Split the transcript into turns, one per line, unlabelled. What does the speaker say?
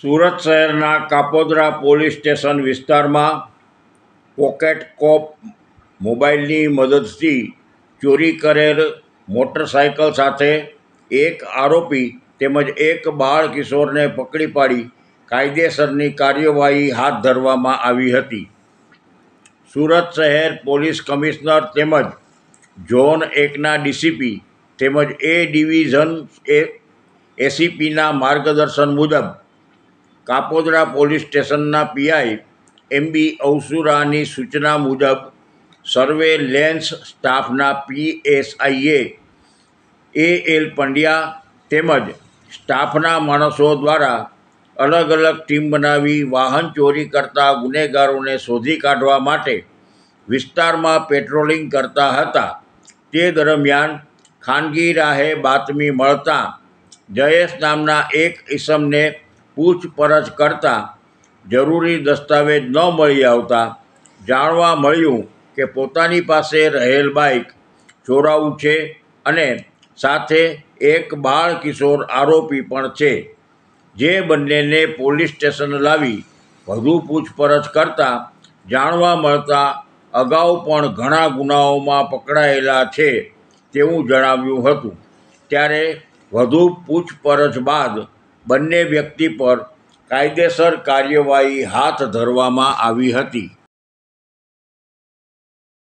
સુરત શહેરના Kapodra police station વિસ્તારમાં pocket cop મોબાઈલની મદદથી ચોરી કરેલ મોટરસાયકલ સાથે એક આરોપી તેમજ એક બાળ કિશોરને પકડી પાડી કાયદેસરની કાર્યવાહી હાથ ધરવામાં આવી હતી સુરત શહેર પોલીસ કમિશનર તેમજ ઝોન એકના ડીસીપી તેમજ એ ડિવિઝન એ એસીપીના માર્ગદર્શન મુજબ કાપોદરા પોલીસ સ્ટેશનના પીઆઈ એમ બી અવસુરાની સૂચના મુજબ સર્વેલેન્સ સ્ટાફના પીએસઆઈએ એ એલ પંડ્યા તેમજ સ્ટાફના માણસો દ્વારા અલગ અલગ ટીમ બનાવી વાહન ચોરી કરતા ગુનેગારોને શોધી કાઢવા માટે વિસ્તારમાં પેટ્રોલિંગ કરતા હતા તે દરમિયાન ખાનગી રાહે બાતમી મળતા જયેશ નામના એક ઈસમને પૂછપરછ કરતાં જરૂરી દસ્તાવેજ ન મળી આવતા જાણવા મળ્યું કે પોતાની પાસે રહેલ બાઇક ચોરાવું છે અને સાથે એક બાળ કિશોર આરોપી પણ છે જે બંનેને પોલીસ સ્ટેશન લાવી વધુ પૂછપરછ કરતાં જાણવા મળતા અગાઉ પણ ઘણા ગુનાઓમાં પકડાયેલા છે તેવું જણાવ્યું હતું ત્યારે વધુ પૂછપરછ બાદ બંને વ્યક્તિ પર કાયદેસર કાર્યવાહી હાથ ધરવામાં આવી હતી